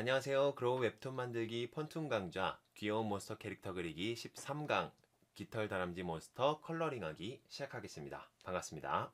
안녕하세요. 그로우 웹툰 만들기 펀툰 강좌 귀여운 몬스터 캐릭터 그리기 13강 깃털 다람쥐 몬스터 컬러링하기 시작하겠습니다. 반갑습니다.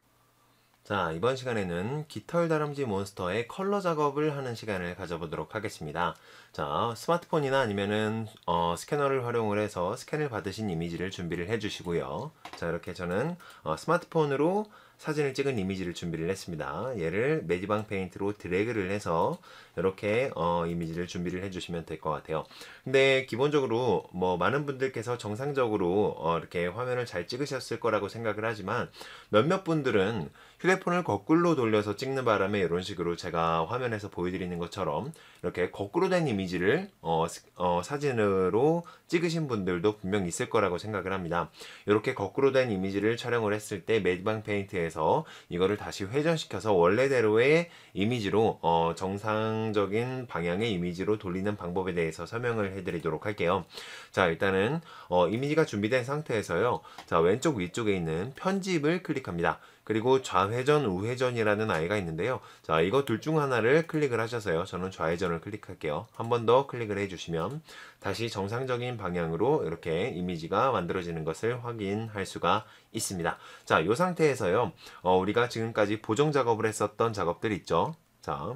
자, 이번 시간에는 깃털 다람쥐 몬스터의 컬러 작업을 하는 시간을 가져보도록 하겠습니다. 자, 스마트폰이나 아니면은 어, 스캐너를 활용을 해서 스캔을 받으신 이미지를 준비를 해주시고요. 자, 이렇게 저는 어, 스마트폰으로 사진을 찍은 이미지를 준비를 했습니다. 얘를 메디방 페인트로 드래그를 해서 이렇게 어, 이미지를 준비를 해주시면 될 것 같아요. 근데 기본적으로 뭐 많은 분들께서 정상적으로 어, 이렇게 화면을 잘 찍으셨을 거라고 생각을 하지만 몇몇 분들은 휴대폰을 거꾸로 돌려서 찍는 바람에 이런 식으로 제가 화면에서 보여드리는 것처럼 이렇게 거꾸로 된 이미지를 어, 어, 사진으로 찍으신 분들도 분명 있을 거라고 생각을 합니다. 이렇게 거꾸로 된 이미지를 촬영을 했을 때 매디방 페인트에서 이거를 다시 회전시켜서 원래대로의 이미지로 어, 정상적인 방향의 이미지로 돌리는 방법에 대해서 설명을 해드리도록 할게요. 자 일단은 어, 이미지가 준비된 상태에서요. 자 왼쪽 위쪽에 있는 편집을 클릭합니다. 그리고 좌회전, 우회전이라는 아이가 있는데요. 자, 이거 둘 중 하나를 클릭을 하셔서요. 저는 좌회전을 클릭할게요. 한 번 더 클릭을 해주시면 다시 정상적인 방향으로 이렇게 이미지가 만들어지는 것을 확인할 수가 있습니다. 자, 이 상태에서요. 어, 우리가 지금까지 보정 작업을 했었던 작업들 있죠. 자,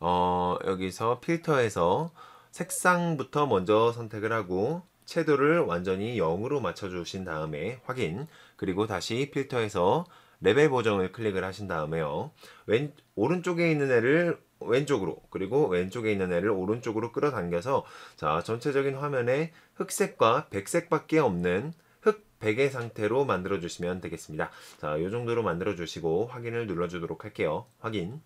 어, 여기서 필터에서 색상부터 먼저 선택을 하고 채도를 완전히 0으로 맞춰주신 다음에 확인 그리고 다시 필터에서 레벨 보정을 클릭을 하신 다음에요. 왼 오른쪽에 있는 애를 왼쪽으로 그리고 왼쪽에 있는 애를 오른쪽으로 끌어당겨서 자 전체적인 화면에 흑색과 백색밖에 없는 흑백의 상태로 만들어 주시면 되겠습니다 자이 정도로 만들어 주시고 확인을 눌러 주도록 할게요 확인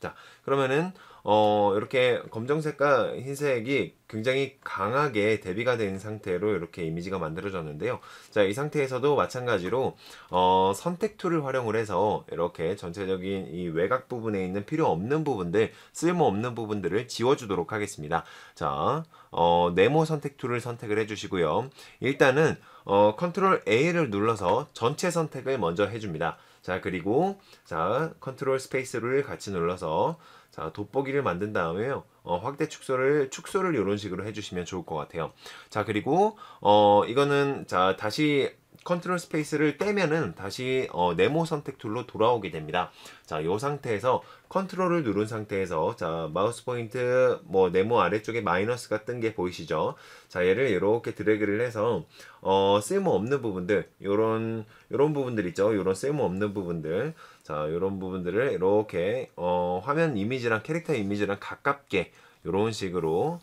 자 그러면은 어, 이렇게 검정색과 흰색이 굉장히 강하게 대비가 된 상태로 이렇게 이미지가 만들어졌는데요. 자, 이 상태에서도 마찬가지로 어, 선택 툴을 활용을 해서 이렇게 전체적인 이 외곽 부분에 있는 필요 없는 부분들, 쓸모 없는 부분들을 지워주도록 하겠습니다. 자, 어, 네모 선택 툴을 선택을 해주시고요. 일단은 어, 컨트롤 A를 눌러서 전체 선택을 먼저 해줍니다. 자, 그리고 자, 컨트롤 스페이스를 같이 눌러서 자, 돋보기를 만든 다음에요. 어, 확대 축소를 축소를 이런 식으로 해주시면 좋을 것 같아요. 자 그리고 어 이거는 자 다시 컨트롤 스페이스를 떼면은 다시 어, 네모 선택 툴로 돌아오게 됩니다. 자, 요 상태에서 컨트롤을 누른 상태에서 자, 마우스 포인트 뭐 네모 아래쪽에 마이너스가 뜬 게 보이시죠? 자, 얘를 이렇게 드래그를 해서 어, 쓸모없는 부분들, 요런 요런 부분들 있죠? 요런 쓸모없는 부분들. 자, 이런 부분들을 이렇게 어, 화면 이미지랑 캐릭터 이미지랑 가깝게 이런 식으로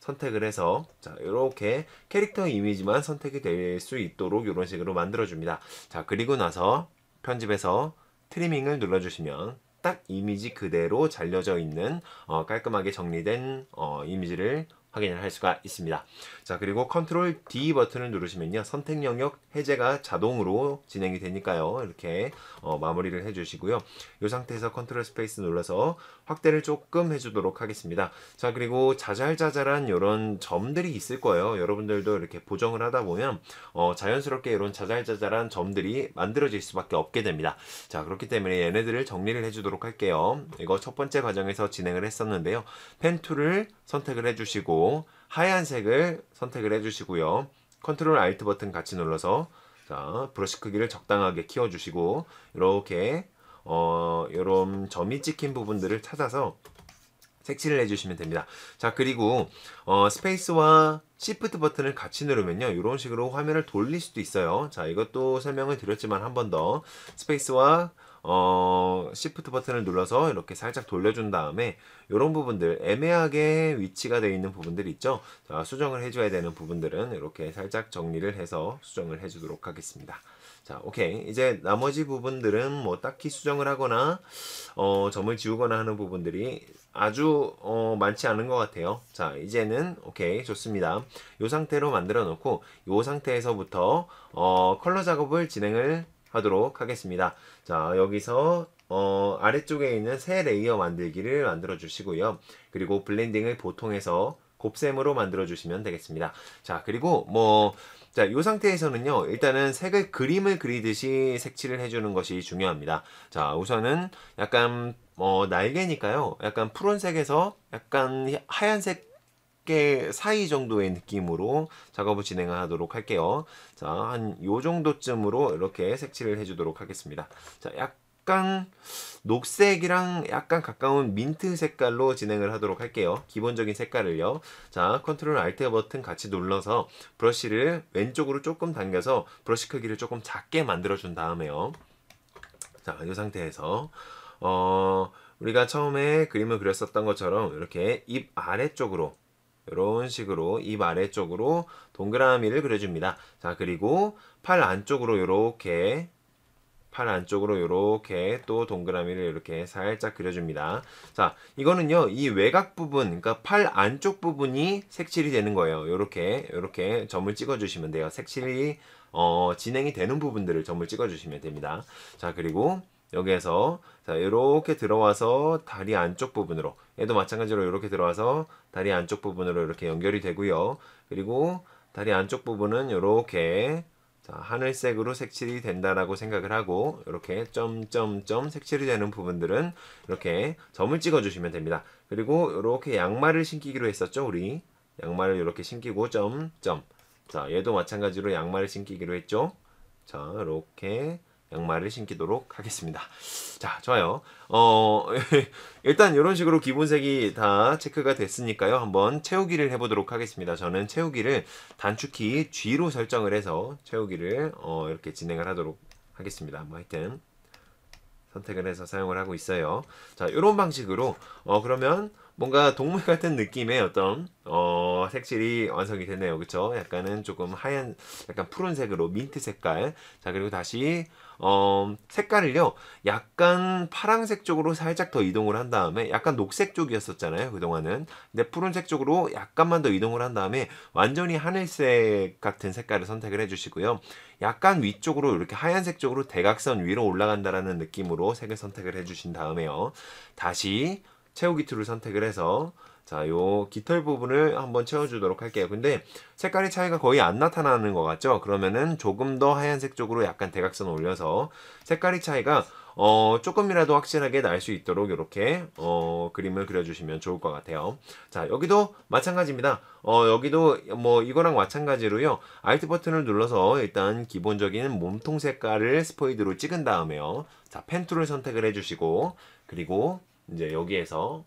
선택을 해서 자 이렇게 캐릭터 이미지만 선택이 될 수 있도록 이런 식으로 만들어 줍니다 자 그리고 나서 편집에서 트리밍을 눌러 주시면 딱 이미지 그대로 잘려져 있는 어, 깔끔하게 정리된 어, 이미지를 확인을 할 수가 있습니다. 자 그리고 컨트롤 D 버튼을 누르시면요 선택 영역 해제가 자동으로 진행이 되니까요 이렇게 어, 마무리를 해주시고요 이 상태에서 컨트롤 스페이스 눌러서 확대를 조금 해주도록 하겠습니다. 자 그리고 자잘자잘한 이런 점들이 있을 거예요. 여러분들도 이렇게 보정을 하다 보면 어, 자연스럽게 이런 자잘자잘한 점들이 만들어질 수밖에 없게 됩니다. 자 그렇기 때문에 얘네들을 정리를 해주도록 할게요. 이거 첫 번째 과정에서 진행을 했었는데요. 펜 툴을 선택을 해주시고 하얀색을 선택을 해주시고요. 컨트롤 알트 버튼 같이 눌러서 자, 브러쉬 크기를 적당하게 키워주시고 이렇게 어, 이런 점이 찍힌 부분들을 찾아서 색칠을 해주시면 됩니다. 자 그리고 어, 스페이스와 시프트 버튼을 같이 누르면요. 이런 식으로 화면을 돌릴 수도 있어요. 자 이것도 설명을 드렸지만 한 번 더 스페이스와 어, 시프트 버튼을 눌러서 이렇게 살짝 돌려준 다음에 이런 부분들 애매하게 위치가 되어 있는 부분들 있죠. 자, 수정을 해줘야 되는 부분들은 이렇게 살짝 정리를 해서 수정을 해주도록 하겠습니다. 자, 오케이. 이제 나머지 부분들은 뭐 딱히 수정을 하거나 어, 점을 지우거나 하는 부분들이 아주 어, 많지 않은 것 같아요. 자, 이제는 오케이 좋습니다. 이 상태로 만들어 놓고 이 상태에서부터 어, 컬러 작업을 진행을 하도록 하겠습니다. 자, 여기서 어, 아래쪽에 있는 새 레이어 만들기를 만들어 주시고요. 그리고 블렌딩을 보통에서 곱셈으로 만들어 주시면 되겠습니다. 자, 그리고 뭐 자, 이 상태에서는요, 일단은 색을 그림을 그리듯이 색칠을 해주는 것이 중요합니다. 자, 우선은 약간, 어, 날개니까요, 약간 푸른색에서 약간 하얀색 개 사이 정도의 느낌으로 작업을 진행 하도록 할게요. 자, 한 요 정도쯤으로 이렇게 색칠을 해주도록 하겠습니다. 자, 약간 녹색이랑 약간 가까운 민트 색깔로 진행을 하도록 할게요. 기본적인 색깔을요. 자, 컨트롤 알트 버튼 같이 눌러서 브러쉬를 왼쪽으로 조금 당겨서 브러쉬 크기를 조금 작게 만들어준 다음에요. 자, 이 상태에서 어... 우리가 처음에 그림을 그렸었던 것처럼 이렇게 입 아래쪽으로 이런 식으로 입 아래쪽으로 동그라미를 그려줍니다. 자 그리고 팔 안쪽으로 이렇게 팔 안쪽으로 이렇게 또 동그라미를 이렇게 살짝 그려줍니다. 자, 이거는요, 이 외곽 부분, 그러니까 팔 안쪽 부분이 색칠이 되는 거예요. 이렇게, 이렇게 점을 찍어주시면 돼요. 색칠이 어, 진행이 되는 부분들을 점을 찍어주시면 됩니다. 자, 그리고 여기에서 자 이렇게 들어와서 다리 안쪽 부분으로 얘도 마찬가지로 이렇게 들어와서 다리 안쪽 부분으로 이렇게 연결이 되고요. 그리고 다리 안쪽 부분은 이렇게 자, 하늘색으로 색칠이 된다라고 생각을 하고 이렇게 점점점 색칠이 되는 부분들은 이렇게 점을 찍어주시면 됩니다. 그리고 이렇게 양말을 신기기로 했었죠 우리 양말을 이렇게 신기고 점점 자 얘도 마찬가지로 양말을 신기기로 했죠. 자 이렇게 양말을 신기도록 하겠습니다. 자, 좋아요. 어, 일단 이런 식으로 기본색이 다 체크가 됐으니까요. 한번 채우기를 해보도록 하겠습니다. 저는 채우기를 단축키 G로 설정을 해서 채우기를 어, 이렇게 진행을 하도록 하겠습니다. 뭐 하여튼 선택을 해서 사용을 하고 있어요. 자, 이런 방식으로 어, 그러면 뭔가 동물 같은 느낌의 어떤 어 색칠이 완성이 됐네요 그쵸 약간은 조금 하얀 약간 푸른색으로 민트 색깔 자 그리고 다시 어 색깔을요 약간 파랑색 쪽으로 살짝 더 이동을 한 다음에 약간 녹색 쪽이었었잖아요 그동안은 근데 푸른색 쪽으로 약간만 더 이동을 한 다음에 완전히 하늘색 같은 색깔을 선택을 해 주시고요 약간 위쪽으로 이렇게 하얀색 쪽으로 대각선 위로 올라간다라는 느낌으로 색을 선택을 해 주신 다음에요 다시 채우기 툴을 선택을 해서 자, 요 깃털 부분을 한번 채워주도록 할게요. 근데 색깔의 차이가 거의 안 나타나는 것 같죠? 그러면은 조금 더 하얀색 쪽으로 약간 대각선 올려서 색깔의 차이가 어, 조금이라도 확실하게 날 수 있도록 이렇게 어, 그림을 그려주시면 좋을 것 같아요. 자, 여기도 마찬가지입니다. 어, 여기도 뭐 이거랑 마찬가지로요. Alt 버튼을 눌러서 일단 기본적인 몸통 색깔을 스포이드로 찍은 다음에요. 자, 펜 툴을 선택을 해주시고 그리고 이제 여기에서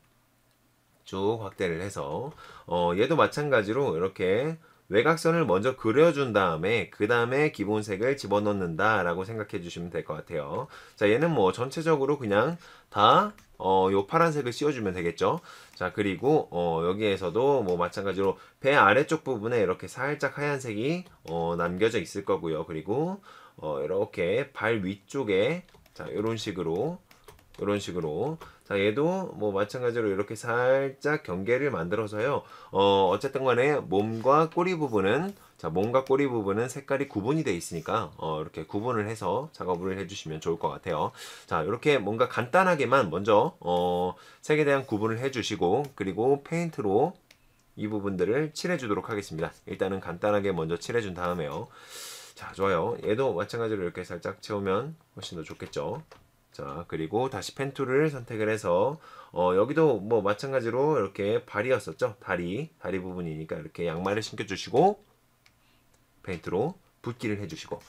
쭉 확대를 해서 어, 얘도 마찬가지로 이렇게 외곽선을 먼저 그려준 다음에 그 다음에 기본색을 집어넣는다 라고 생각해 주시면 될 것 같아요 자 얘는 뭐 전체적으로 그냥 다요 어, 파란색을 씌워주면 되겠죠 자 그리고 어, 여기에서도 뭐 마찬가지로 배 아래쪽 부분에 이렇게 살짝 하얀색이 어, 남겨져 있을 거고요 그리고 어, 이렇게 발 위쪽에 자 이런 식으로 이런 식으로 자, 얘도 뭐 마찬가지로 이렇게 살짝 경계를 만들어서요. 어, 어쨌든 간에 몸과 꼬리 부분은 자, 몸과 꼬리 부분은 색깔이 구분이 되어 있으니까 어, 이렇게 구분을 해서 작업을 해주시면 좋을 것 같아요. 자, 이렇게 뭔가 간단하게만 먼저 어, 색에 대한 구분을 해주시고 그리고 페인트로 이 부분들을 칠해주도록 하겠습니다. 일단은 간단하게 먼저 칠해준 다음에요. 자, 좋아요. 얘도 마찬가지로 이렇게 살짝 채우면 훨씬 더 좋겠죠. 자 그리고 다시 펜툴을 선택을 해서 어, 여기도 뭐 마찬가지로 이렇게 발이었었죠 다리 다리 부분이니까 이렇게 양말을 신겨 주시고 페인트로 붓기를 해주시고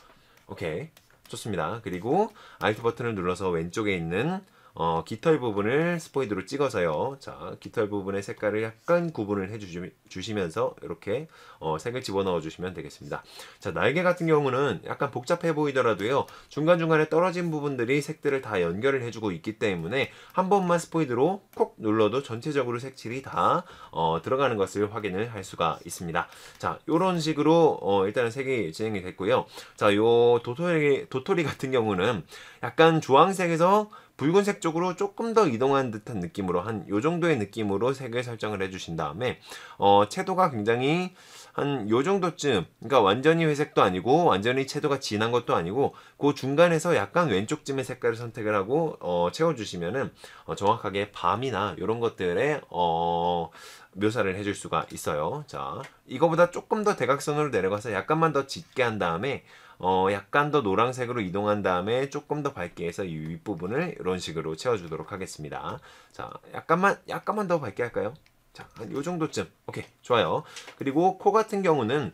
오케이 좋습니다 그리고 알트 버튼을 눌러서 왼쪽에 있는 어, 깃털 부분을 스포이드로 찍어서요. 자, 깃털 부분의 색깔을 약간 구분을 해주시면서 이렇게 어, 색을 집어넣어 주시면 되겠습니다. 자, 날개 같은 경우는 약간 복잡해 보이더라도요. 중간중간에 떨어진 부분들이 색들을 다 연결을 해주고 있기 때문에 한 번만 스포이드로 콕 눌러도 전체적으로 색칠이 다 어, 들어가는 것을 확인을 할 수가 있습니다. 자, 이런 식으로 어, 일단은 색이 진행이 됐고요. 자, 요 도토리, 도토리 같은 경우는 약간 주황색에서 붉은색 쪽으로 조금 더 이동한 듯한 느낌으로 한 요 정도의 느낌으로 색을 설정을 해주신 다음에 어, 채도가 굉장히 한 요 정도쯤 그러니까 완전히 회색도 아니고 완전히 채도가 진한 것도 아니고 그 중간에서 약간 왼쪽쯤의 색깔을 선택을 하고 어, 채워주시면은 어, 정확하게 밤이나 이런 것들의 어, 묘사를 해 줄 수가 있어요. 자, 이거보다 조금 더 대각선으로 내려가서 약간만 더 짙게 한 다음에 어, 약간 더 노란색으로 이동한 다음에 조금 더 밝게 해서 이 윗부분을 이런 식으로 채워주도록 하겠습니다. 자, 약간만, 약간만 더 밝게 할까요? 자, 한 요 정도쯤. 오케이, 좋아요. 그리고 코 같은 경우는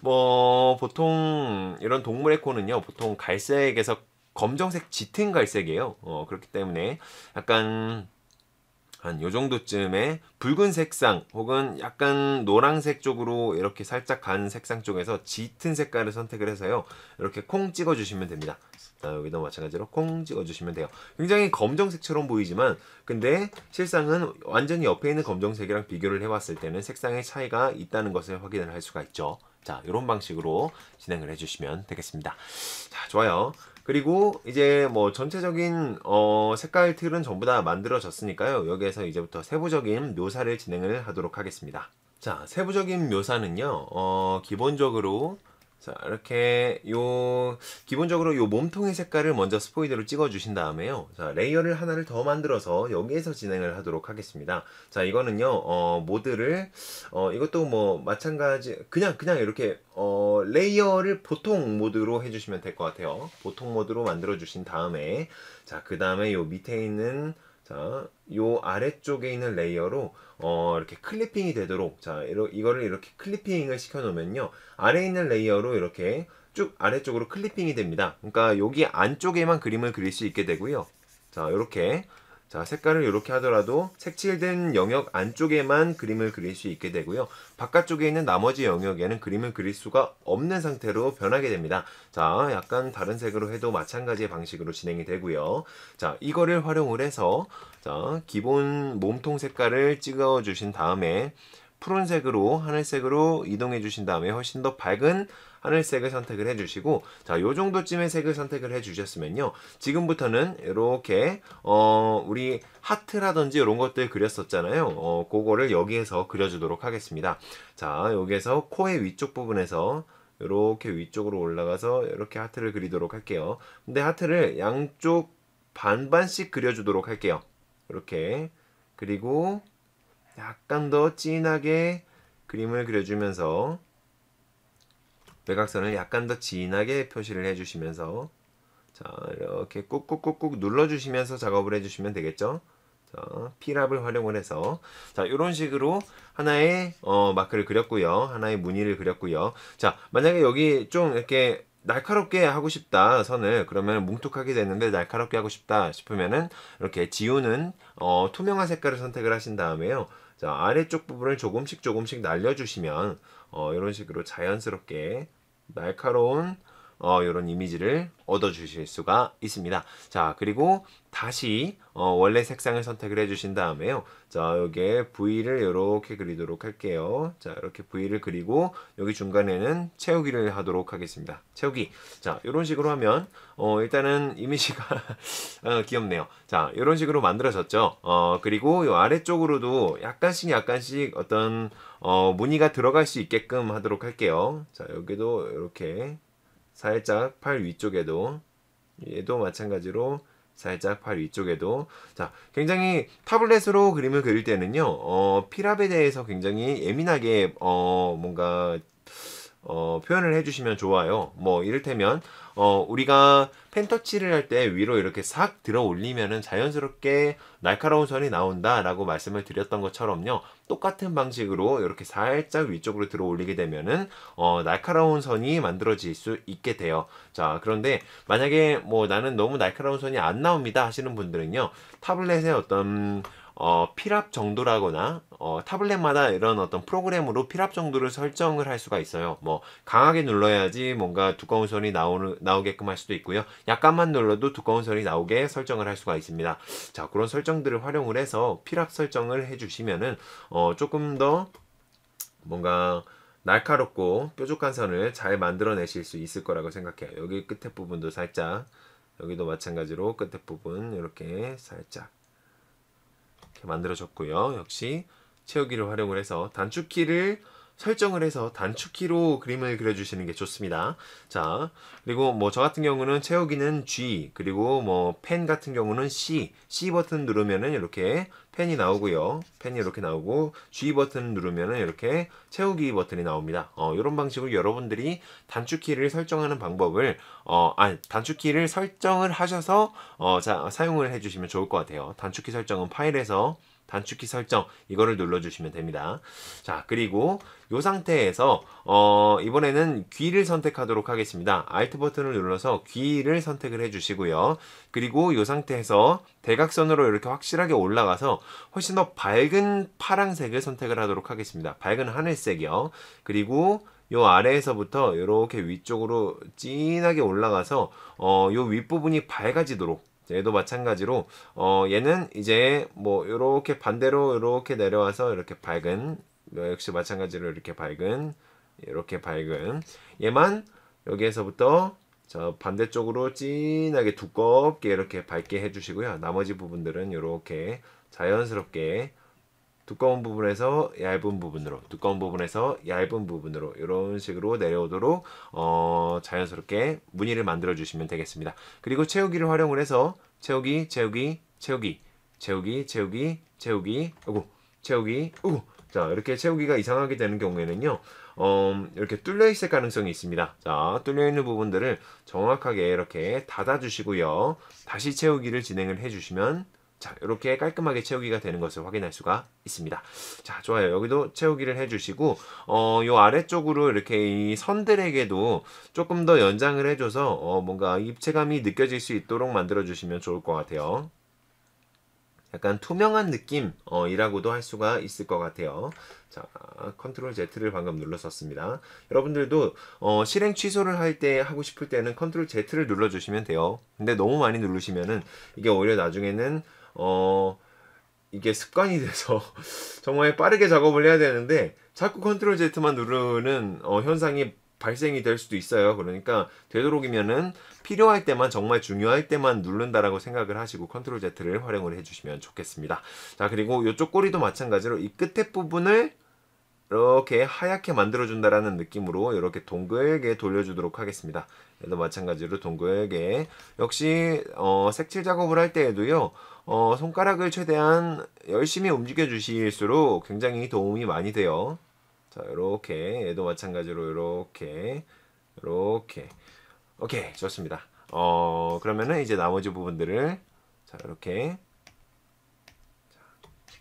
뭐 보통 이런 동물의 코는요, 보통 갈색에서 검정색 짙은 갈색이에요. 어, 그렇기 때문에 약간 한요 정도쯤에 붉은 색상 혹은 약간 노란색 쪽으로 이렇게 살짝 간 색상 쪽에서 짙은 색깔을 선택을 해서요 이렇게 콩 찍어 주시면 됩니다 자, 아, 여기도 마찬가지로 콩 찍어 주시면 돼요 굉장히 검정색처럼 보이지만 근데 실상은 완전히 옆에 있는 검정색이랑 비교를 해봤을 때는 색상의 차이가 있다는 것을 확인을 할 수가 있죠 자 이런 방식으로 진행을 해주시면 되겠습니다 자 좋아요 그리고 이제 뭐 전체적인 어 색깔 틀은 전부 다 만들어졌으니까요. 여기에서 이제부터 세부적인 묘사를 진행을 하도록 하겠습니다. 자, 세부적인 묘사는요. 어 기본적으로 자 이렇게 요 기본적으로 요 몸통의 색깔을 먼저 스포이드로 찍어 주신 다음에요 자 레이어를 하나를 더 만들어서 여기에서 진행을 하도록 하겠습니다 자 이거는요 어 모드를 어 이것도 뭐 마찬가지 그냥 그냥 이렇게 어 레이어를 보통 모드로 해주시면 될 것 같아요 보통 모드로 만들어 주신 다음에 자 그 다음에 요 밑에 있는 자, 요 아래쪽에 있는 레이어로 어, 이렇게 클리핑이 되도록 자, 이러, 이거를 이렇게 클리핑을 시켜 놓으면요. 아래에 있는 레이어로 이렇게 쭉 아래쪽으로 클리핑이 됩니다. 그러니까 여기 안쪽에만 그림을 그릴 수 있게 되고요. 자, 이렇게 자, 색깔을 이렇게 하더라도 색칠된 영역 안쪽에만 그림을 그릴 수 있게 되고요. 바깥쪽에 있는 나머지 영역에는 그림을 그릴 수가 없는 상태로 변하게 됩니다. 자, 약간 다른 색으로 해도 마찬가지의 방식으로 진행이 되고요. 자, 이거를 활용을 해서 자, 기본 몸통 색깔을 찍어 주신 다음에 푸른색으로 하늘색으로 이동해 주신 다음에 훨씬 더 밝은 하늘색을 선택을 해주시고 자요 정도쯤의 색을 선택을 해주셨으면요 지금부터는 이렇게 어 우리 하트라든지 이런 것들 그렸었잖아요 어 그거를 여기에서 그려주도록 하겠습니다 자 여기에서 코의 위쪽 부분에서 이렇게 위쪽으로 올라가서 이렇게 하트를 그리도록 할게요 근데 하트를 양쪽 반반씩 그려주도록 할게요 이렇게 그리고 약간 더 진하게 그림을 그려주면서 외곽선을 약간 더 진하게 표시를 해주시면서 자 이렇게 꾹꾹꾹꾹 눌러주시면서 작업을 해주시면 되겠죠. 자, 피랍을 활용을 해서 자 이런 식으로 하나의 어, 마크를 그렸고요. 하나의 무늬를 그렸고요. 자 만약에 여기 좀 이렇게 날카롭게 하고 싶다 선을 그러면 뭉툭하게 됐는데 날카롭게 하고 싶다 싶으면은 이렇게 지우는 어, 투명한 색깔을 선택을 하신 다음에요. 자 아래쪽 부분을 조금씩 조금씩 날려주시면 어, 이런 식으로 자연스럽게 날카로운 어, 이런 이미지를 얻어 주실 수가 있습니다. 자, 그리고 다시 어, 원래 색상을 선택을 해 주신 다음에요. 자, 여기에 V를 이렇게 그리도록 할게요. 자, 이렇게 V를 그리고 여기 중간에는 채우기를 하도록 하겠습니다. 채우기. 자, 이런 식으로 하면 어, 일단은 이미지가 어, 귀엽네요. 자, 이런 식으로 만들어졌죠. 어, 그리고 이 아래쪽으로도 약간씩 약간씩 어떤 어, 무늬가 들어갈 수 있게끔 하도록 할게요. 자, 여기도 이렇게 살짝 팔 위쪽에도 얘도 마찬가지로 살짝 팔 위쪽에도 자 굉장히 타블렛으로 그림을 그릴 때는요 어, 필압에 대해서 굉장히 예민하게 어, 뭔가 어, 표현을 해주시면 좋아요 뭐 이를테면 어, 우리가 펜터치를 할 때 위로 이렇게 싹 들어 올리면은 자연스럽게 날카로운 선이 나온다라고 말씀을 드렸던 것처럼요. 똑같은 방식으로 이렇게 살짝 위쪽으로 들어 올리게 되면은 어, 날카로운 선이 만들어질 수 있게 돼요. 자, 그런데 만약에 뭐 나는 너무 날카로운 선이 안 나옵니다 하시는 분들은요. 타블렛의 어떤 어, 필압 정도라거나 어, 타블렛마다 이런 어떤 프로그램으로 필압 정도를 설정을 할 수가 있어요. 뭐 강하게 눌러야지 뭔가 두꺼운 선이 나오는 나오게끔 할 수도 있고요. 약간만 눌러도 두꺼운 선이 나오게 설정을 할 수가 있습니다. 자 그런 설정들을 활용을 해서 필압 설정을 해주시면은 어, 조금 더 뭔가 날카롭고 뾰족한 선을 잘 만들어내실 수 있을 거라고 생각해요. 여기 끝에 부분도 살짝 여기도 마찬가지로 끝에 부분 이렇게 살짝 이렇게 만들어졌고요. 역시 채우기를 활용을 해서 단축키를 설정을 해서 단축키로 그림을 그려주시는 게 좋습니다. 자, 그리고 뭐 저 같은 경우는 채우기는 G, 그리고 뭐 펜 같은 경우는 C, C 버튼 누르면은 이렇게 펜이 나오고요. 펜이 이렇게 나오고 G 버튼 누르면은 이렇게 채우기 버튼이 나옵니다. 어, 이런 방식으로 여러분들이 단축키를 설정하는 방법을 어, 아 단축키를 설정을 하셔서 어, 자, 사용을 해주시면 좋을 것 같아요. 단축키 설정은 파일에서 단축키 설정 이거를 눌러주시면 됩니다. 자 그리고 이 상태에서 어, 이번에는 귀를 선택하도록 하겠습니다. Alt 버튼을 눌러서 귀를 선택을 해주시고요. 그리고 이 상태에서 대각선으로 이렇게 확실하게 올라가서 훨씬 더 밝은 파란색을 선택을 하도록 하겠습니다. 밝은 하늘색이요. 그리고 요 아래에서부터 이렇게 위쪽으로 진하게 올라가서 어, 요 윗부분이 밝아지도록 얘도 마찬가지로 어 얘는 이제 뭐 이렇게 반대로 이렇게 내려와서 이렇게 밝은 어, 역시 마찬가지로 이렇게 밝은 이렇게 밝은 얘만 여기에서부터 저 반대쪽으로 진하게 두껍게 이렇게 밝게 해주시고요. 나머지 부분들은 이렇게 자연스럽게 두꺼운 부분에서 얇은 부분으로 두꺼운 부분에서 얇은 부분으로 이런 식으로 내려오도록 어, 자연스럽게 무늬를 만들어 주시면 되겠습니다 그리고 채우기를 활용을 해서 채우기 채우기 채우기 채우기 채우기 채우기 오고 채우기 오고 자 이렇게 채우기가 이상하게 되는 경우에는요 어, 이렇게 뚫려 있을 가능성이 있습니다 자 뚫려 있는 부분들을 정확하게 이렇게 닫아 주시고요 다시 채우기를 진행을 해 주시면 자, 이렇게 깔끔하게 채우기가 되는 것을 확인할 수가 있습니다. 자, 좋아요. 여기도 채우기를 해주시고, 어, 요 아래쪽으로 이렇게 이 선들에게도 조금 더 연장을 해줘서, 어, 뭔가 입체감이 느껴질 수 있도록 만들어주시면 좋을 것 같아요. 약간 투명한 느낌이라고도 어, 할 수가 있을 것 같아요. 자, 컨트롤 Z를 방금 눌렀었습니다. 여러분들도 어, 실행 취소를 할 때 하고 싶을 때는 컨트롤 Z를 눌러주시면 돼요. 근데 너무 많이 누르시면은 이게 오히려 나중에는 어 이게 습관이 돼서 정말 빠르게 작업을 해야 되는데 자꾸 컨트롤 Z만 누르는 어, 현상이 발생이 될 수도 있어요. 그러니까 되도록이면은 필요할 때만 정말 중요할 때만 누른다라고 생각을 하시고 컨트롤 Z를 활용을 해주시면 좋겠습니다. 자 그리고 이쪽 꼬리도 마찬가지로 이 끝에 부분을 이렇게 하얗게 만들어준다라는 느낌으로 이렇게 동글게 그 돌려주도록 하겠습니다. 얘도 마찬가지로 동글게 역시 어, 색칠 작업을 할 때에도요. 어, 손가락을 최대한 열심히 움직여 주실수록 굉장히 도움이 많이 돼요. 자 이렇게 얘도 마찬가지로 이렇게 이렇게 오케이 좋습니다. 어 그러면은 이제 나머지 부분들을 자 이렇게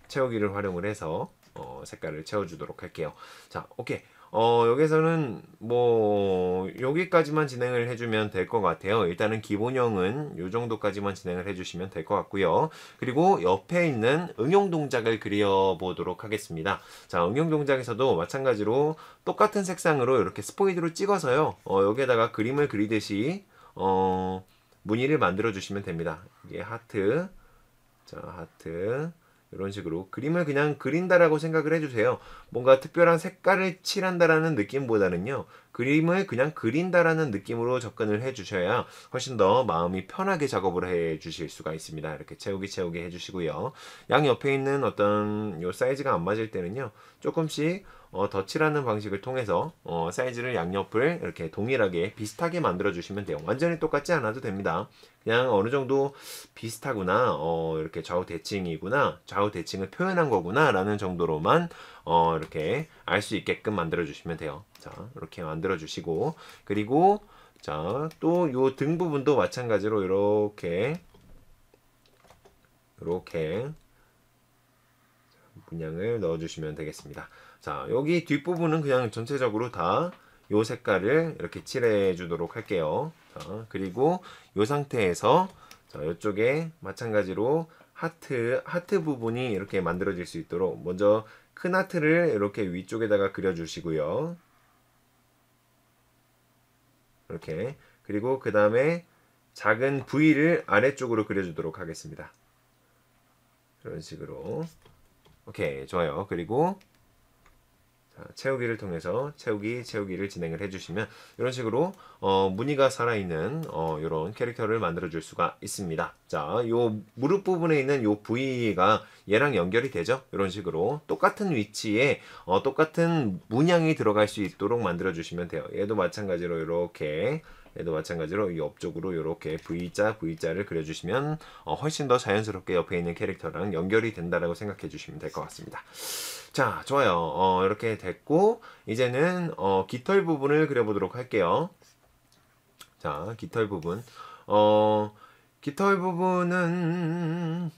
채우기를 활용을 해서 어, 색깔을 채워주도록 할게요. 자, 오케이. 어, 여기서는 뭐 여기까지만 진행을 해주면 될 것 같아요. 일단은 기본형은 이 정도까지만 진행을 해주시면 될 것 같고요. 그리고 옆에 있는 응용 동작을 그려보도록 하겠습니다. 자, 응용 동작에서도 마찬가지로 똑같은 색상으로 이렇게 스포이드로 찍어서요. 어, 여기에다가 그림을 그리듯이 어, 무늬를 만들어 주시면 됩니다. 이게 하트, 자 하트, 이런 식으로 그림을 그냥 그린다라고 생각을 해주세요. 뭔가 특별한 색깔을 칠한다라는 느낌보다는요. 그림을 그냥 그린다라는 느낌으로 접근을 해주셔야 훨씬 더 마음이 편하게 작업을 해주실 수가 있습니다. 이렇게 채우기 채우기 해주시고요. 양 옆에 있는 어떤 요 사이즈가 안 맞을 때는요. 조금씩 어, 덧칠하는 방식을 통해서 어, 사이즈를 양옆을 이렇게 동일하게 비슷하게 만들어 주시면 돼요 완전히 똑같지 않아도 됩니다 그냥 어느 정도 비슷하구나 어, 이렇게 좌우 대칭이구나 좌우 대칭을 표현한 거구나 라는 정도로만 어, 이렇게 알 수 있게끔 만들어 주시면 돼요. 자, 이렇게 만들어 주시고 그리고 자, 또 요 등 부분도 마찬가지로 이렇게 이렇게 문양을 넣어 주시면 되겠습니다. 자, 여기 뒷부분은 그냥 전체적으로 다 요 색깔을 이렇게 칠해 주도록 할게요. 자, 그리고 요 상태에서 자, 요쪽에 마찬가지로 하트, 하트 부분이 이렇게 만들어질 수 있도록 먼저 큰 하트를 이렇게 위쪽에다가 그려주시고요. 이렇게 그리고 그 다음에 작은 V를 아래쪽으로 그려주도록 하겠습니다. 이런 식으로 오케이 좋아요. 그리고 어, 채우기를 통해서 채우기 채우기를 진행을 해주시면 이런 식으로 어, 무늬가 살아있는 어, 이런 캐릭터를 만들어 줄 수가 있습니다. 자, 요 무릎 부분에 있는 요 부위가 얘랑 연결이 되죠. 이런 식으로 똑같은 위치에 어, 똑같은 문양이 들어갈 수 있도록 만들어 주시면 돼요. 얘도 마찬가지로 이렇게 얘도 마찬가지로 이 옆쪽으로 이렇게 V자, V자를 그려주시면 어, 훨씬 더 자연스럽게 옆에 있는 캐릭터랑 연결이 된다라고 생각해 주시면 될 것 같습니다. 자, 좋아요. 어, 이렇게 됐고 이제는 어, 깃털 부분을 그려보도록 할게요. 자, 깃털 부분. 어, 깃털 부분은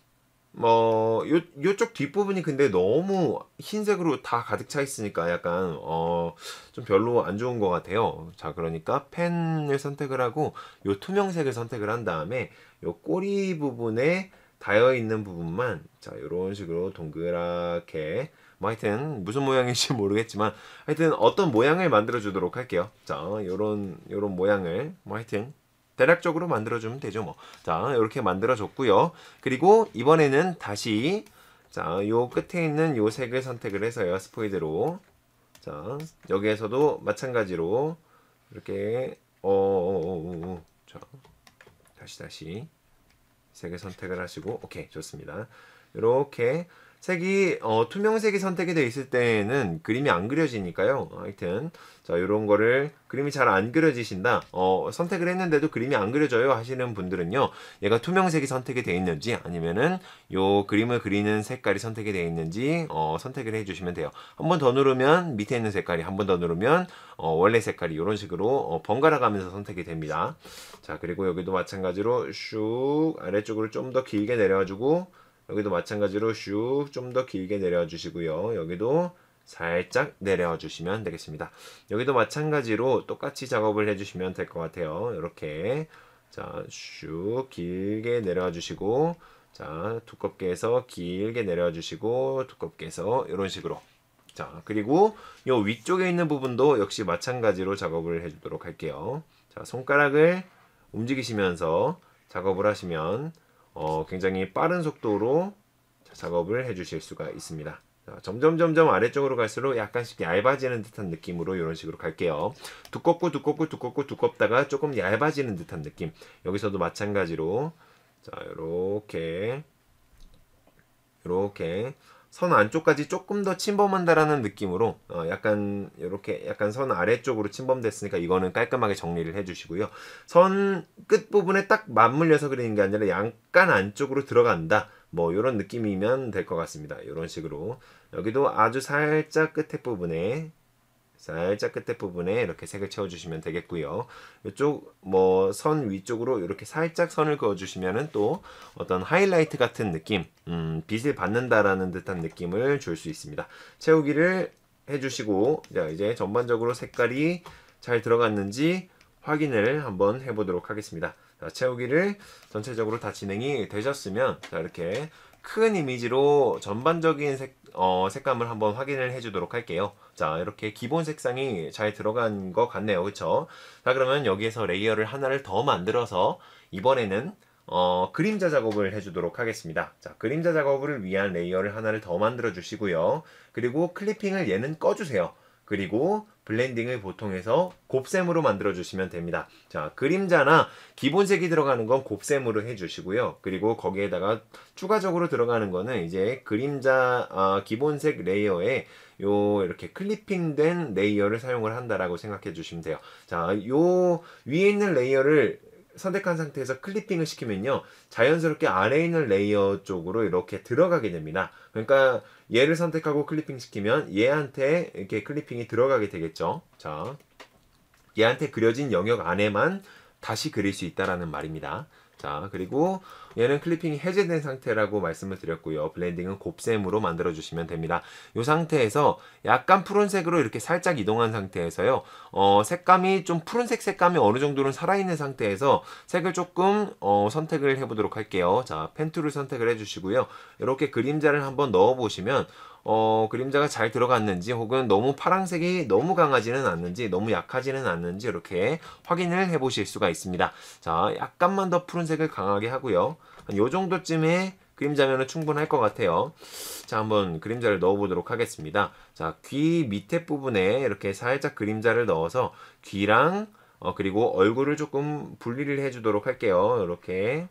뭐 요, 요쪽 뒷부분이 근데 너무 흰색으로 다 가득 차 있으니까 약간 어 좀 별로 안 좋은 것 같아요 자 그러니까 펜을 선택을 하고 요 투명색을 선택을 한 다음에 요 꼬리 부분에 닿여 있는 부분만 자 요런 식으로 동그랗게 뭐 하여튼 무슨 모양인지 모르겠지만 하여튼 어떤 모양을 만들어 주도록 할게요. 자, 요런 요런 모양을 뭐 하여튼 대략적으로 만들어 주면 되죠, 뭐. 자, 이렇게 만들어 줬고요. 그리고 이번에는 다시 자, 요 끝에 있는 요 색을 선택을 해서요. 스포이드로 자, 여기에서도 마찬가지로 이렇게 어, 어, 어, 어 자, 다시 다시 색을 선택을 하시고 오케이, 좋습니다. 이렇게 색이 어, 투명색이 선택이 되어 있을 때에는 그림이 안 그려지니까요. 하여튼 자 이런 거를 그림이 잘 안 그려지신다. 어, 선택을 했는데도 그림이 안 그려져요 하시는 분들은요. 얘가 투명색이 선택이 되어 있는지 아니면은 요 그림을 그리는 색깔이 선택이 되어 있는지 어, 선택을 해주시면 돼요. 한 번 더 누르면 밑에 있는 색깔이 한 번 더 누르면 어, 원래 색깔이 이런 식으로 어, 번갈아 가면서 선택이 됩니다. 자 그리고 여기도 마찬가지로 슉 아래쪽으로 좀 더 길게 내려가지고 여기도 마찬가지로 슉 좀 더 길게 내려와 주시고요. 여기도 살짝 내려와 주시면 되겠습니다. 여기도 마찬가지로 똑같이 작업을 해주시면 될 것 같아요. 이렇게 자 슉 길게 내려와 주시고 자 두껍게 해서 길게 내려와 주시고 두껍게 해서 이런 식으로 자 그리고 이 위쪽에 있는 부분도 역시 마찬가지로 작업을 해주도록 할게요. 자 손가락을 움직이시면서 작업을 하시면 어, 굉장히 빠른 속도로 작업을 해주실 수가 있습니다. 자, 점점 점점 아래쪽으로 갈수록 약간씩 얇아지는 듯한 느낌으로 이런 식으로 갈게요. 두껍고 두껍고 두껍고 두껍다가 조금 얇아지는 듯한 느낌. 여기서도 마찬가지로 자 이렇게 이렇게 선 안쪽까지 조금 더 침범한다라는 느낌으로 어 약간 이렇게 약간 선 아래쪽으로 침범됐으니까 이거는 깔끔하게 정리를 해주시고요. 선 끝부분에 딱 맞물려서 그리는 게 아니라 약간 안쪽으로 들어간다. 뭐 이런 느낌이면 될 것 같습니다. 이런 식으로 여기도 아주 살짝 끝에 부분에 살짝 끝에 부분에 이렇게 색을 채워주시면 되겠고요. 이쪽 뭐 선 위쪽으로 이렇게 살짝 선을 그어주시면은 또 어떤 하이라이트 같은 느낌, 음, 빛을 받는다라는 듯한 느낌을 줄 수 있습니다. 채우기를 해주시고 자 이제 전반적으로 색깔이 잘 들어갔는지 확인을 한번 해보도록 하겠습니다. 자, 채우기를 전체적으로 다 진행이 되셨으면 자, 이렇게 큰 이미지로 전반적인 색 어, 색감을 한번 확인을 해주도록 할게요. 자 이렇게 기본 색상이 잘 들어간 것 같네요. 그쵸? 자 그러면 여기에서 레이어를 하나를 더 만들어서 이번에는 어, 그림자 작업을 해주도록 하겠습니다. 자, 그림자 작업을 위한 레이어를 하나를 더 만들어 주시고요. 그리고 클리핑을 얘는 꺼주세요. 그리고 블렌딩을 보통해서 곱셈으로 만들어 주시면 됩니다. 자, 그림자나 기본색이 들어가는 건 곱셈으로 해 주시고요. 그리고 거기에다가 추가적으로 들어가는 거는 이제 그림자 아, 기본색 레이어에 요 이렇게 클리핑된 레이어를 사용을 한다라고 생각해 주시면 돼요. 자, 요 위에 있는 레이어를 선택한 상태에서 클리핑을 시키면요. 자연스럽게 아래에 있는 레이어 쪽으로 이렇게 들어가게 됩니다. 그러니까 얘를 선택하고 클리핑 시키면 얘한테 이렇게 클리핑이 들어가게 되겠죠. 자, 얘한테 그려진 영역 안에만 다시 그릴 수 있다라는 말입니다. 자, 그리고 얘는 클리핑이 해제된 상태라고 말씀을 드렸고요. 블렌딩은 곱셈으로 만들어주시면 됩니다. 이 상태에서 약간 푸른색으로 이렇게 살짝 이동한 상태에서요. 어, 색감이 좀 푸른색 색감이 어느 정도는 살아있는 상태에서 색을 조금 어, 선택을 해보도록 할게요. 자, 펜툴을 선택을 해주시고요. 이렇게 그림자를 한번 넣어보시면 어, 그림자가 잘 들어갔는지 혹은 너무 파랑색이 너무 강하지는 않는지 너무 약하지는 않는지 이렇게 확인을 해 보실 수가 있습니다. 자, 약간만 더 푸른색을 강하게 하고요. 한요 정도쯤에 그림자면은 충분할 것 같아요. 자, 한번 그림자를 넣어보도록 하겠습니다. 자, 귀 밑에 부분에 이렇게 살짝 그림자를 넣어서 귀랑 어, 그리고 얼굴을 조금 분리를 해주도록 할게요. 이렇게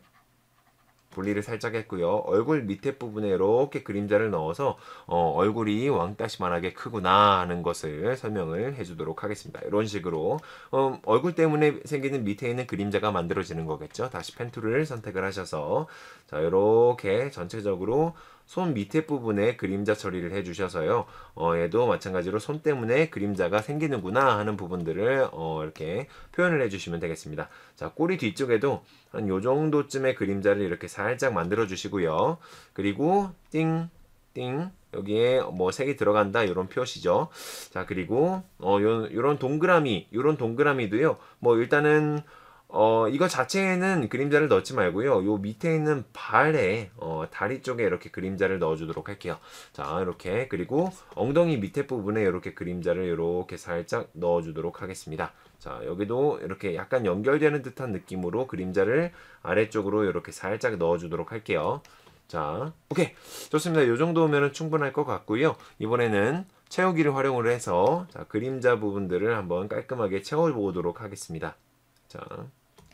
분리를 살짝 했고요. 얼굴 밑에 부분에 이렇게 그림자를 넣어서 어, 얼굴이 왕따시만하게 크구나 하는 것을 설명을 해주도록 하겠습니다. 이런 식으로 음, 얼굴 때문에 생기는 밑에 있는 그림자가 만들어지는 거겠죠. 다시 펜 툴을 선택을 하셔서 자 이렇게 전체적으로 손 밑에 부분에 그림자 처리를 해주셔서요. 어, 얘도 마찬가지로 손 때문에 그림자가 생기는구나 하는 부분들을 어, 이렇게 표현을 해주시면 되겠습니다. 자, 꼬리 뒤쪽에도 한 요 정도쯤의 그림자를 이렇게 살짝 만들어 주시고요. 그리고 띵, 띵, 여기에 뭐 색이 들어간다 이런 표시죠. 자 그리고 어 요, 요런 동그라미 요런 동그라미도요. 뭐 일단은 어, 이거 자체에는 그림자를 넣지 말고요. 요 밑에 있는 발에 어, 다리 쪽에 이렇게 그림자를 넣어주도록 할게요. 자, 이렇게 그리고 엉덩이 밑에 부분에 이렇게 그림자를 이렇게 살짝 넣어주도록 하겠습니다. 자, 여기도 이렇게 약간 연결되는 듯한 느낌으로 그림자를 아래쪽으로 이렇게 살짝 넣어주도록 할게요. 자, 오케이. 좋습니다. 요 정도면 충분할 것 같고요. 이번에는 채우기를 활용을 해서 자, 그림자 부분들을 한번 깔끔하게 채워보도록 하겠습니다. 자,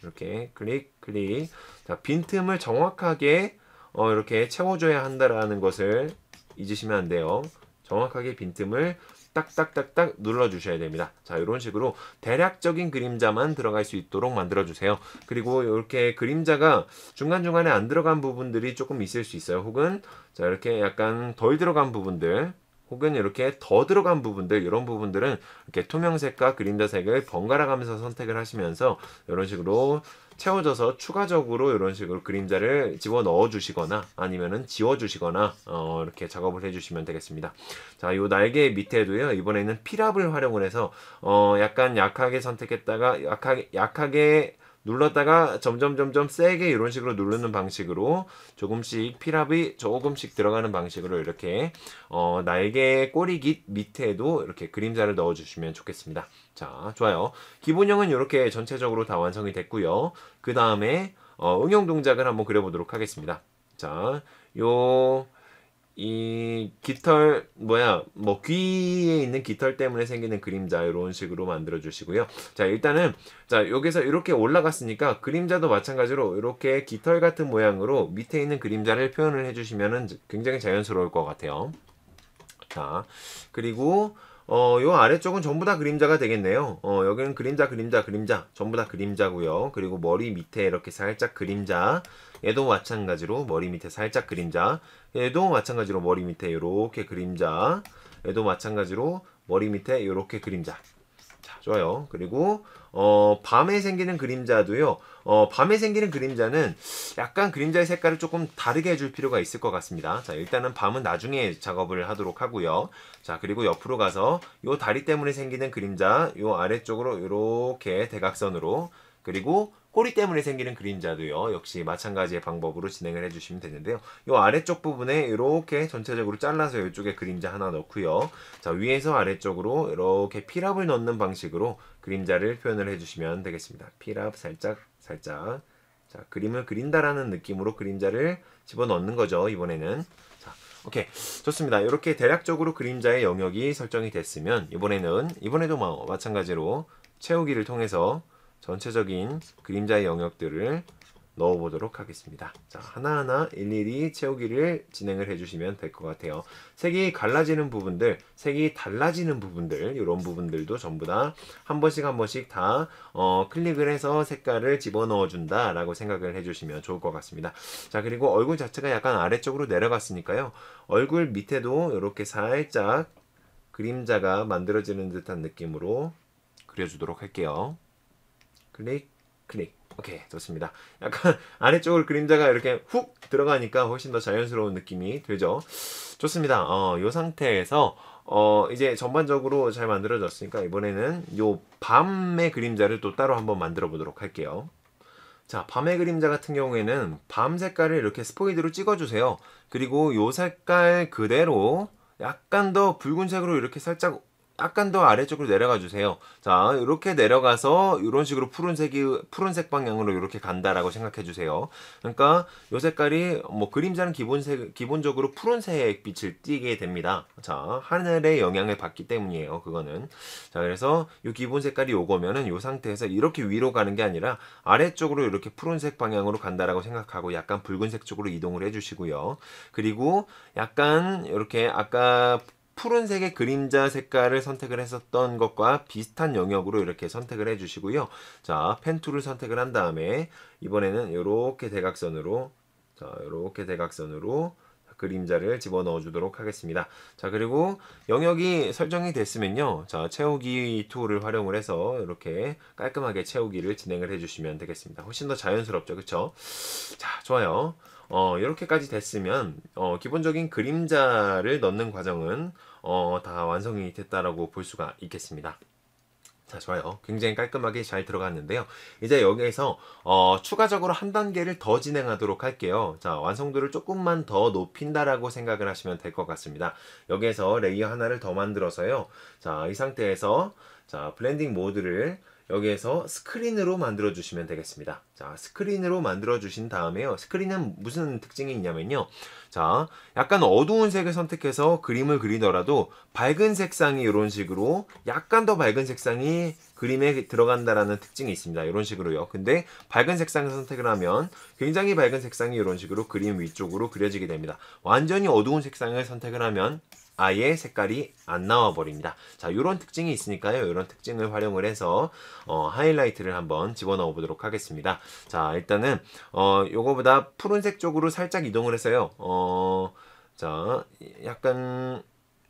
이렇게 클릭 클릭 자, 빈틈을 정확하게 어, 이렇게 채워줘야 한다라는 것을 잊으시면 안 돼요 정확하게 빈틈을 딱딱딱딱 눌러주셔야 됩니다. 자, 이런 식으로 대략적인 그림자만 들어갈 수 있도록 만들어주세요. 그리고 이렇게 그림자가 중간중간에 안 들어간 부분들이 조금 있을 수 있어요. 혹은 자 이렇게 약간 덜 들어간 부분들 혹은 이렇게 더 들어간 부분들 이런 부분들은 이렇게 투명색과 그린다색을 번갈아 가면서 선택을 하시면서 이런 식으로 채워져서 추가적으로 이런 식으로 그림자를 집어 넣어 주시거나 아니면은 지워 주시거나 어, 이렇게 작업을 해 주시면 되겠습니다 자 요 날개 밑에도요 이번에는 필압을 활용을 해서 어, 약간 약하게 선택했다가 약하게 약하게 눌렀다가 점점 점점 세게 이런 식으로 누르는 방식으로 조금씩 필압이 조금씩 들어가는 방식으로 이렇게 어, 날개 꼬리깃 밑에도 이렇게 그림자를 넣어주시면 좋겠습니다. 자, 좋아요. 기본형은 이렇게 전체적으로 다 완성이 됐고요. 그 다음에 어, 응용 동작을 한번 그려보도록 하겠습니다. 자, 요이 깃털 뭐야 뭐 귀에 있는 깃털 때문에 생기는 그림자 이런 식으로 만들어 주시고요. 자 일단은 자 여기서 이렇게 올라갔으니까 그림자도 마찬가지로 이렇게 깃털 같은 모양으로 밑에 있는 그림자를 표현을 해주시면은 굉장히 자연스러울 것 같아요. 자 그리고 어, 요 아래쪽은 전부 다 그림자가 되겠네요. 어, 여기는 그림자, 그림자, 그림자. 전부 다 그림자고요. 그리고 머리 밑에 이렇게 살짝 그림자. 얘도 마찬가지로 머리 밑에 살짝 그림자 얘도 마찬가지로 머리 밑에 이렇게 그림자 얘도 마찬가지로 머리 밑에 이렇게 그림자 자, 좋아요 그리고 어, 밤에 생기는 그림자도요 어, 밤에 생기는 그림자는 약간 그림자의 색깔을 조금 다르게 해줄 필요가 있을 것 같습니다 자 일단은 밤은 나중에 작업을 하도록 하고요 자 그리고 옆으로 가서 요 다리 때문에 생기는 그림자 요 아래쪽으로 이렇게 대각선으로 그리고 꼬리 때문에 생기는 그림자도요 역시 마찬가지의 방법으로 진행을 해주시면 되는데요 이 아래쪽 부분에 이렇게 전체적으로 잘라서 이쪽에 그림자 하나 넣고요 자 위에서 아래쪽으로 이렇게 피랍을 넣는 방식으로 그림자를 표현을 해주시면 되겠습니다 피랍 살짝 살짝 자 그림을 그린다라는 느낌으로 그림자를 집어넣는 거죠 이번에는 자 오케이 좋습니다 이렇게 대략적으로 그림자의 영역이 설정이 됐으면 이번에는 이번에도 뭐 마찬가지로 채우기를 통해서 전체적인 그림자의 영역들을 넣어보도록 하겠습니다. 자, 하나하나 일일이 채우기를 진행을 해주시면 될 것 같아요. 색이 갈라지는 부분들, 색이 달라지는 부분들, 이런 부분들도 전부 다 한 번씩 한 번씩 다 어, 클릭을 해서 색깔을 집어넣어준다라고 생각을 해주시면 좋을 것 같습니다. 자, 그리고 얼굴 자체가 약간 아래쪽으로 내려갔으니까요. 얼굴 밑에도 이렇게 살짝 그림자가 만들어지는 듯한 느낌으로 그려주도록 할게요. 클릭, 클릭. 오케이, 좋습니다. 약간 아래쪽으로 그림자가 이렇게 훅 들어가니까 훨씬 더 자연스러운 느낌이 되죠. 좋습니다. 어, 이 상태에서 어, 이제 전반적으로 잘 만들어졌으니까 이번에는 요 밤의 그림자를 또 따로 한번 만들어 보도록 할게요. 자, 밤의 그림자 같은 경우에는 밤 색깔을 이렇게 스포이드로 찍어주세요. 그리고 요 색깔 그대로 약간 더 붉은색으로 이렇게 살짝 약간 더 아래쪽으로 내려가 주세요. 자, 이렇게 내려가서 이런 식으로 푸른색이 푸른색 방향으로 이렇게 간다라고 생각해 주세요. 그러니까 요 색깔이 뭐 그림자는 기본색 기본적으로 푸른색 빛을 띠게 됩니다. 자, 하늘의 영향을 받기 때문이에요. 그거는. 자, 그래서 요 기본 색깔이 요거면은 요 상태에서 이렇게 위로 가는 게 아니라 아래쪽으로 이렇게 푸른색 방향으로 간다라고 생각하고 약간 붉은색 쪽으로 이동을 해 주시고요. 그리고 약간 이렇게 아까 푸른색의 그림자 색깔을 선택을 했었던 것과 비슷한 영역으로 이렇게 선택을 해주시고요. 자, 펜 툴을 선택을 한 다음에 이번에는 이렇게 대각선으로 자, 이렇게 대각선으로 그림자를 집어넣어 주도록 하겠습니다. 자, 그리고 영역이 설정이 됐으면요. 자, 채우기 툴을 활용을 해서 이렇게 깔끔하게 채우기를 진행을 해주시면 되겠습니다. 훨씬 더 자연스럽죠. 그쵸? 자, 좋아요. 어, 이렇게까지 됐으면, 어, 기본적인 그림자를 넣는 과정은 어, 다 완성이 됐다라고 볼 수가 있겠습니다. 자, 좋아요. 굉장히 깔끔하게 잘 들어갔는데요. 이제 여기에서 어, 추가적으로 한 단계를 더 진행하도록 할게요. 자, 완성도를 조금만 더 높인다라고 생각을 하시면 될 것 같습니다. 여기에서 레이어 하나를 더 만들어서요. 자, 이 상태에서 자, 블렌딩 모드를 여기에서 스크린으로 만들어 주시면 되겠습니다. 자, 스크린으로 만들어 주신 다음에요. 스크린은 무슨 특징이 있냐면요. 자, 약간 어두운 색을 선택해서 그림을 그리더라도 밝은 색상이 이런 식으로 약간 더 밝은 색상이 그림에 들어간다라는 특징이 있습니다. 이런 식으로요. 근데 밝은 색상을 선택을 하면 굉장히 밝은 색상이 이런 식으로 그림 위쪽으로 그려지게 됩니다. 완전히 어두운 색상을 선택을 하면 아예 색깔이 안 나와 버립니다. 자, 이런 특징이 있으니까요. 이런 특징을 활용을 해서 어, 하이라이트를 한번 집어넣어 보도록 하겠습니다. 자, 일단은 어, 요거보다 푸른색 쪽으로 살짝 이동을 했어요. 어, 자, 약간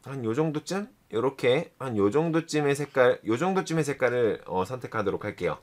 한 요 정도쯤 요렇게한 요 정도쯤의 색깔, 요 정도쯤의 색깔을 어, 선택하도록 할게요.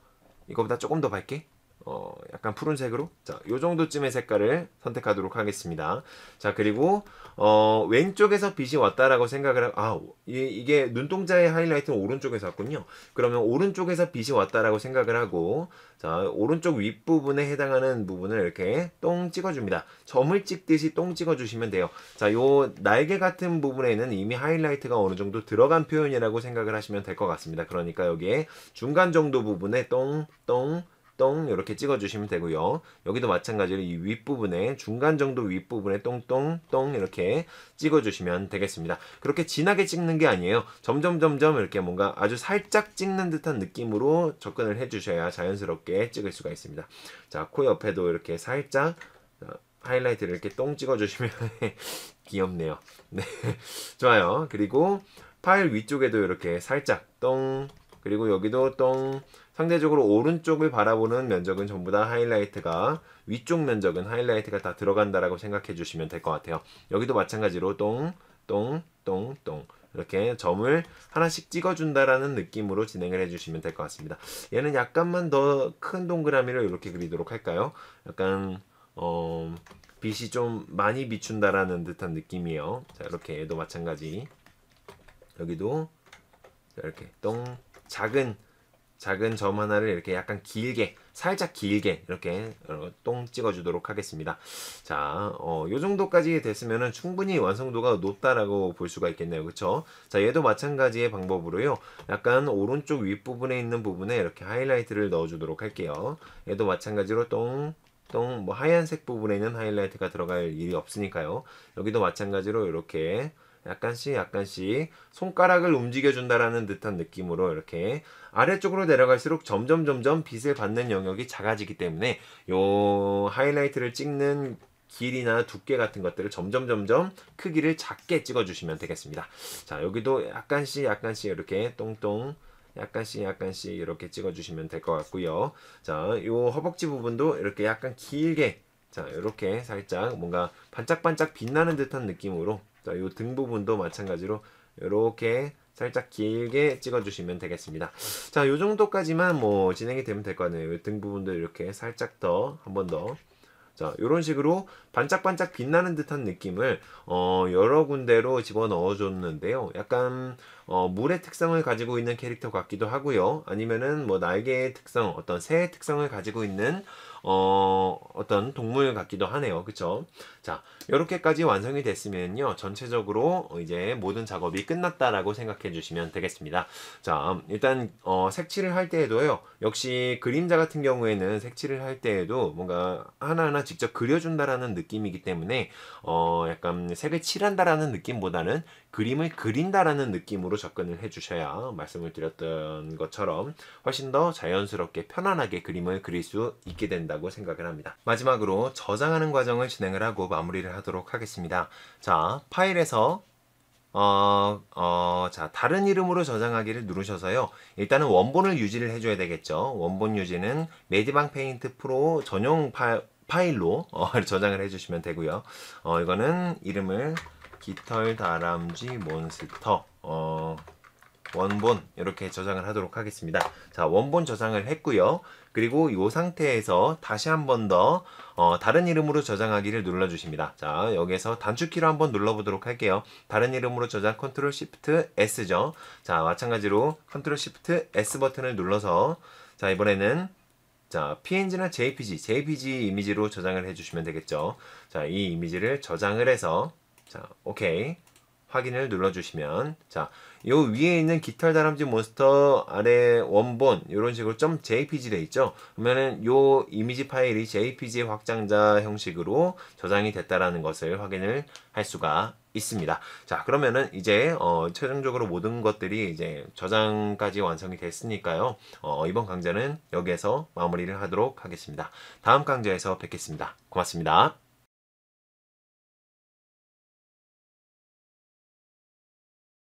이거보다 조금 더 밝게 어, 약간 푸른색으로 자, 요 정도쯤의 색깔을 선택하도록 하겠습니다. 자, 그리고 어, 왼쪽에서 빛이 왔다라고 생각을 하, 아, 이, 게 눈동자의 하이라이트는 오른쪽에서 왔군요. 그러면 오른쪽에서 빛이 왔다라고 생각을 하고 자, 오른쪽 윗부분에 해당하는 부분을 이렇게 똥 찍어 줍니다. 점을 찍듯이 똥 찍어 주시면 돼요. 자, 요 날개 같은 부분에는 이미 하이라이트가 어느 정도 들어간 표현이라고 생각을 하시면 될 것 같습니다. 그러니까 여기에 중간 정도 부분에 똥, 똥똥 이렇게 찍어주시면 되고요. 여기도 마찬가지로 이 윗부분에 중간 정도 윗부분에 똥똥 똥 이렇게 찍어주시면 되겠습니다. 그렇게 진하게 찍는 게 아니에요. 점점 점점 이렇게 뭔가 아주 살짝 찍는 듯한 느낌으로 접근을 해주셔야 자연스럽게 찍을 수가 있습니다. 자, 코 옆에도 이렇게 살짝 어, 하이라이트를 이렇게 똥 찍어주시면 귀엽네요. 네, 좋아요. 그리고 팔 위쪽에도 이렇게 살짝 똥 그리고 여기도 똥 상대적으로 오른쪽을 바라보는 면적은 전부 다 하이라이트가 위쪽 면적은 하이라이트가 다 들어간다라고 생각해 주시면 될 것 같아요. 여기도 마찬가지로 똥, 똥, 똥, 똥 이렇게 점을 하나씩 찍어준다라는 느낌으로 진행을 해주시면 될 것 같습니다. 얘는 약간만 더 큰동그라미로 이렇게 그리도록 할까요? 약간 어, 빛이 좀 많이 비춘다라는 듯한 느낌이에요. 자 이렇게 얘도 마찬가지 여기도 자, 이렇게 똥 작은 작은 점 하나를 이렇게 약간 길게 살짝 길게 이렇게 똥 찍어주도록 하겠습니다. 자, 어, 요 정도까지 됐으면 은 충분히 완성도가 높다라고 볼 수가 있겠네요. 그쵸? 자, 얘도 마찬가지의 방법으로요. 약간 오른쪽 윗부분에 있는 부분에 이렇게 하이라이트를 넣어주도록 할게요. 얘도 마찬가지로 똥, 똥, 뭐 하얀색 부분에 있는 하이라이트가 들어갈 일이 없으니까요. 여기도 마찬가지로 이렇게 약간씩 약간씩 손가락을 움직여준다라는 듯한 느낌으로 이렇게 아래쪽으로 내려갈수록 점점 점점 빛을 받는 영역이 작아지기 때문에 요 하이라이트를 찍는 길이나 두께 같은 것들을 점점 점점 크기를 작게 찍어주시면 되겠습니다. 자 여기도 약간씩 약간씩 이렇게 똥똥 약간씩 약간씩 이렇게 찍어주시면 될 것 같고요. 자, 요 허벅지 부분도 이렇게 약간 길게 자, 이렇게 살짝 뭔가 반짝반짝 빛나는 듯한 느낌으로 자, 이등 부분도 마찬가지로 이렇게 살짝 길게 찍어주시면 되겠습니다. 자, 요 정도까지만 뭐 진행이 되면 될거 같네요. 등 부분도 이렇게 살짝 더, 한 번 더. 자, 요런 식으로 반짝반짝 빛나는 듯한 느낌을, 어, 여러 군데로 집어넣어줬는데요. 약간, 어, 물의 특성을 가지고 있는 캐릭터 같기도 하고요. 아니면은 뭐 날개의 특성, 어떤 새의 특성을 가지고 있는 어, 어떤 동물 같기도 하네요. 그쵸? 자, 이렇게까지 완성이 됐으면요. 전체적으로 이제 모든 작업이 끝났다라고 생각해 주시면 되겠습니다. 자, 일단, 어, 색칠을 할 때에도요. 역시 그림자 같은 경우에는 색칠을 할 때에도 뭔가 하나하나 직접 그려준다라는 느낌이기 때문에, 어, 약간 색을 칠한다라는 느낌보다는 그림을 그린다라는 느낌으로 접근을 해주셔야 말씀을 드렸던 것처럼 훨씬 더 자연스럽게 편안하게 그림을 그릴 수 있게 된다고 생각을 합니다. 마지막으로 저장하는 과정을 진행을 하고 마무리를 하도록 하겠습니다. 자, 파일에서 어, 어, 자, 다른 이름으로 저장하기를 누르셔서요. 일단은 원본을 유지를 해줘야 되겠죠. 원본 유지는 메디방 페인트 프로 전용 파, 파일로 어, 저장을 해주시면 되고요. 어, 이거는 이름을 깃털 다람쥐 몬스터 어, 원본 이렇게 저장을 하도록 하겠습니다. 자 원본 저장을 했고요. 그리고 이 상태에서 다시 한 번더 어, 다른 이름으로 저장하기를 눌러주십니다. 자 여기에서 단축키로 한 번 눌러보도록 할게요. 다른 이름으로 저장 컨트롤 시프트 S죠. 자 마찬가지로 컨트롤 시프트 S 버튼을 눌러서 자 이번에는 자, PNG나 JPG, JPG 이미지로 저장을 해주시면 되겠죠. 자, 이 이미지를 저장을 해서 자, 오케이. 확인을 눌러주시면 자, 요 위에 있는 깃털 다람쥐 몬스터 아래 원본 이런 식으로 점 .jpg 돼 있죠. 그러면은 요 이미지 파일이 jpg 확장자 형식으로 저장이 됐다라는 것을 확인을 할 수가 있습니다. 자, 그러면은 이제 어, 최종적으로 모든 것들이 이제 저장까지 완성이 됐으니까요. 어, 이번 강좌는 여기에서 마무리를 하도록 하겠습니다. 다음 강좌에서 뵙겠습니다. 고맙습니다.